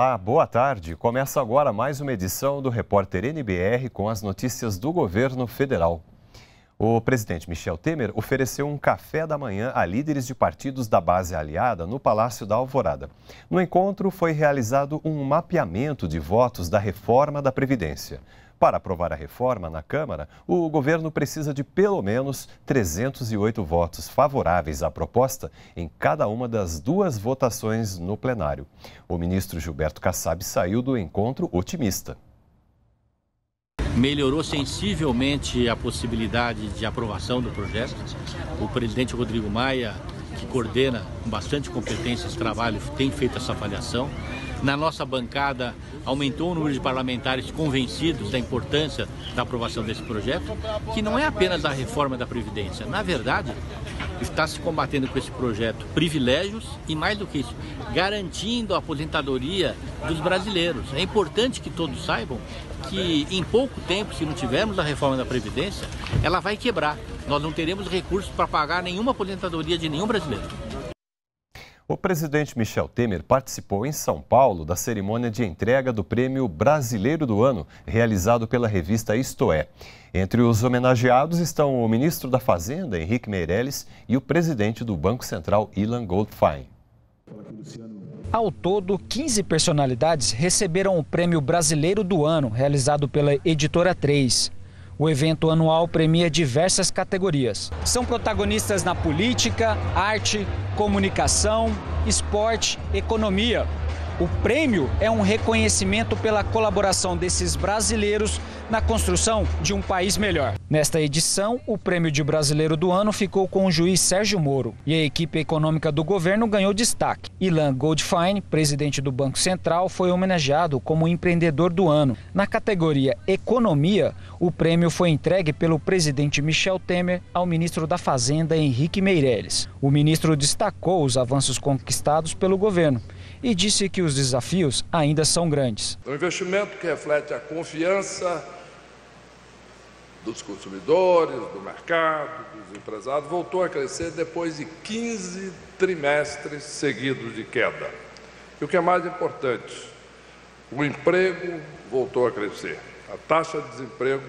Olá, boa tarde. Começa agora mais uma edição do Repórter NBR com as notícias do governo federal. O presidente Michel Temer ofereceu um café da manhã a líderes de partidos da base aliada no Palácio da Alvorada. No encontro, foi realizado um mapeamento de votos da reforma da Previdência. Para aprovar a reforma na Câmara, o governo precisa de pelo menos 308 votos favoráveis à proposta em cada uma das duas votações no plenário. O ministro Gilberto Kassab saiu do encontro otimista. Melhorou sensivelmente a possibilidade de aprovação do projeto. O presidente Rodrigo Maia, que coordena com bastante competência esse trabalho, tem feito essa avaliação. Na nossa bancada aumentou o número de parlamentares convencidos da importância da aprovação desse projeto, que não é apenas a reforma da Previdência. Na verdade, está se combatendo com esse projeto privilégios e, mais do que isso, garantindo a aposentadoria dos brasileiros. É importante que todos saibam que, em pouco tempo, se não tivermos a reforma da Previdência, ela vai quebrar. Nós não teremos recursos para pagar nenhuma aposentadoria de nenhum brasileiro. O presidente Michel Temer participou em São Paulo da cerimônia de entrega do Prêmio Brasileiro do Ano, realizado pela revista Isto É. Entre os homenageados estão o ministro da Fazenda, Henrique Meirelles, e o presidente do Banco Central, Ilan Goldfein. Ao todo, 15 personalidades receberam o Prêmio Brasileiro do Ano, realizado pela Editora 3. O evento anual premia diversas categorias. São protagonistas na política, arte, comunicação, esporte, economia. O prêmio é um reconhecimento pela colaboração desses brasileiros na construção de um país melhor. Nesta edição, o prêmio de brasileiro do ano ficou com o juiz Sérgio Moro e a equipe econômica do governo ganhou destaque. Ilan Goldfein, presidente do Banco Central, foi homenageado como empreendedor do ano. Na categoria Economia, o prêmio foi entregue pelo presidente Michel Temer ao ministro da Fazenda Henrique Meirelles. O ministro destacou os avanços conquistados pelo governo e disse que os desafios ainda são grandes. Um investimento que reflete a confiança dos consumidores, do mercado, dos empresários, voltou a crescer depois de 15 trimestres seguidos de queda. E o que é mais importante, o emprego voltou a crescer. A taxa de desemprego,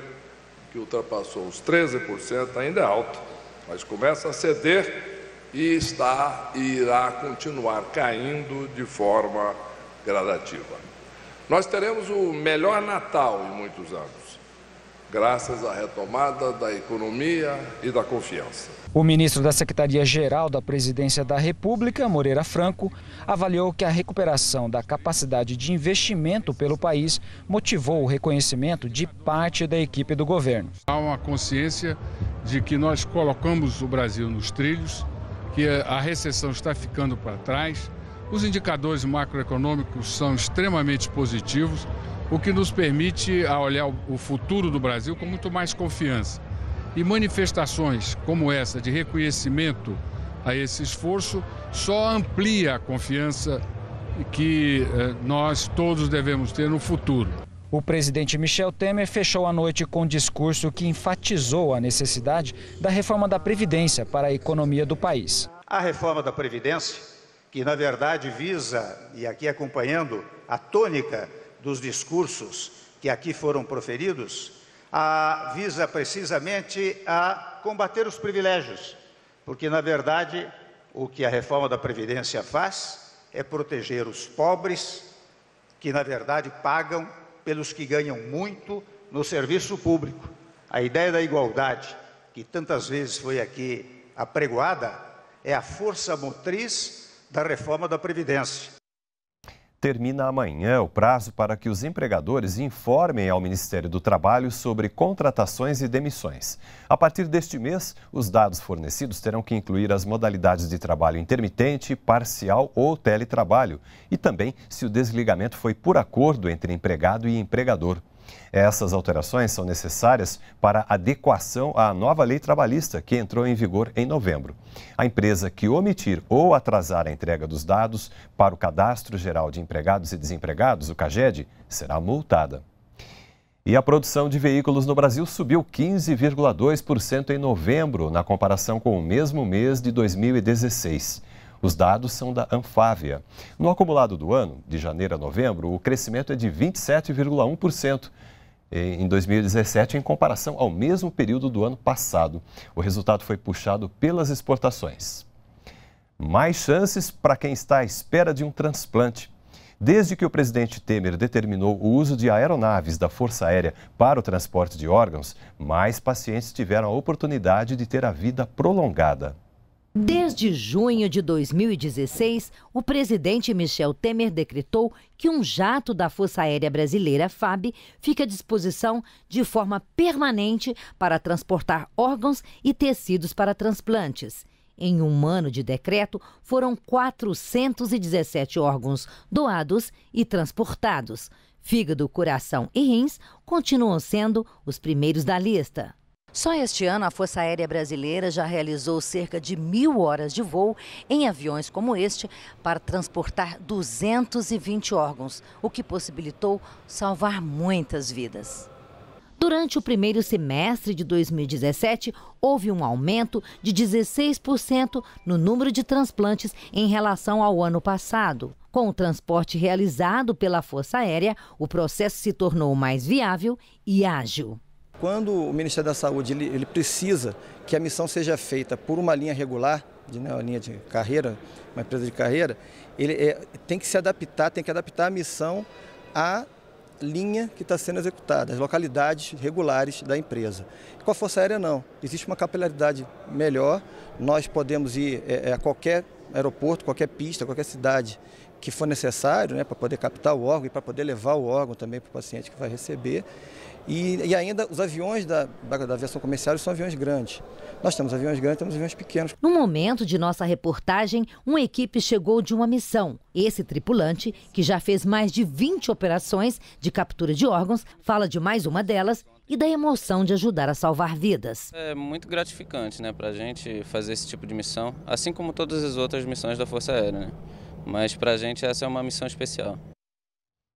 que ultrapassou os 13%, ainda é alta, mas começa a ceder e está e irá continuar caindo de forma gradativa. Nós teremos o melhor Natal em muitos anos, graças à retomada da economia e da confiança. O ministro da Secretaria-Geral da Presidência da República, Moreira Franco, avaliou que a recuperação da capacidade de investimento pelo país motivou o reconhecimento de parte da equipe do governo. Há uma consciência de que nós colocamos o Brasil nos trilhos que a recessão está ficando para trás, os indicadores macroeconômicos são extremamente positivos, o que nos permite olhar o futuro do Brasil com muito mais confiança. E manifestações como essa de reconhecimento a esse esforço só amplia a confiança que eh, nós todos devemos ter no futuro. O presidente Michel Temer fechou a noite com um discurso que enfatizou a necessidade da reforma da Previdência para a economia do país. A reforma da Previdência, que na verdade visa, e aqui acompanhando a tônica dos discursos que aqui foram proferidos, a, visa precisamente a combater os privilégios, porque na verdade o que a reforma da Previdência faz é proteger os pobres, que na verdade pagam pelos que ganham muito no serviço público. A ideia da igualdade, que tantas vezes foi aqui apregoada, é a força motriz da reforma da Previdência. Termina amanhã o prazo para que os empregadores informem ao Ministério do Trabalho sobre contratações e demissões. A partir deste mês, os dados fornecidos terão que incluir as modalidades de trabalho intermitente, parcial ou teletrabalho e também se o desligamento foi por acordo entre empregado e empregador. Essas alterações são necessárias para adequação à nova lei trabalhista que entrou em vigor em novembro. A empresa que omitir ou atrasar a entrega dos dados para o Cadastro Geral de Empregados e Desempregados, o CAGED, será multada. E a produção de veículos no Brasil subiu 15,2% em novembro, na comparação com o mesmo mês de 2016. Os dados são da Anfávia. No acumulado do ano, de janeiro a novembro, o crescimento é de 27,1%. Eh, em 2017 em comparação ao mesmo período do ano passado. O resultado foi puxado pelas exportações. Mais chances para quem está à espera de um transplante. Desde que o presidente Temer determinou o uso de aeronaves da Força Aérea para o transporte de órgãos, mais pacientes tiveram a oportunidade de ter a vida prolongada. Desde junho de 2016, o presidente Michel Temer decretou que um jato da Força Aérea Brasileira, FAB, fica à disposição de forma permanente para transportar órgãos e tecidos para transplantes. Em um ano de decreto, foram 417 órgãos doados e transportados. Fígado, coração e rins continuam sendo os primeiros da lista. Só este ano, a Força Aérea Brasileira já realizou cerca de mil horas de voo em aviões como este para transportar 220 órgãos, o que possibilitou salvar muitas vidas. Durante o primeiro semestre de 2017, houve um aumento de 16% no número de transplantes em relação ao ano passado. Com o transporte realizado pela Força Aérea, o processo se tornou mais viável e ágil quando o Ministério da Saúde ele, ele precisa que a missão seja feita por uma linha regular, de, né, uma linha de carreira, uma empresa de carreira, ele é, tem que se adaptar, tem que adaptar a missão à linha que está sendo executada, às localidades regulares da empresa. Com a Força Aérea, não. Existe uma capilaridade melhor, nós podemos ir é, é, a qualquer aeroporto, qualquer pista, qualquer cidade que for necessário né, para poder captar o órgão e para poder levar o órgão também para o paciente que vai receber. E, e, ainda os aviões da, da, da, aviação comercial são aviões grandes. Nós temos aviões grandes, temos aviões pequenos. No momento de nossa reportagem, uma equipe chegou de uma missão. Esse tripulante, que já fez mais de 20 operações de captura de órgãos, fala de mais uma delas e da emoção de ajudar a salvar vidas. É muito gratificante né, para a gente fazer esse tipo de missão, assim como todas as outras missões da Força Aérea. Né? Mas para a gente essa é uma missão especial.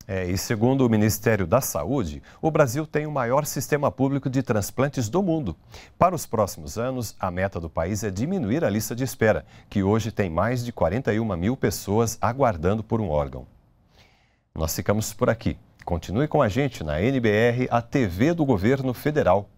É, e segundo o Ministério da Saúde, o Brasil tem o maior sistema público de transplantes do mundo. Para os próximos anos, a meta do país é diminuir a lista de espera, que hoje tem mais de 41 mil pessoas aguardando por um órgão. Nós ficamos por aqui. Continue com a gente na NBR, a TV do Governo Federal.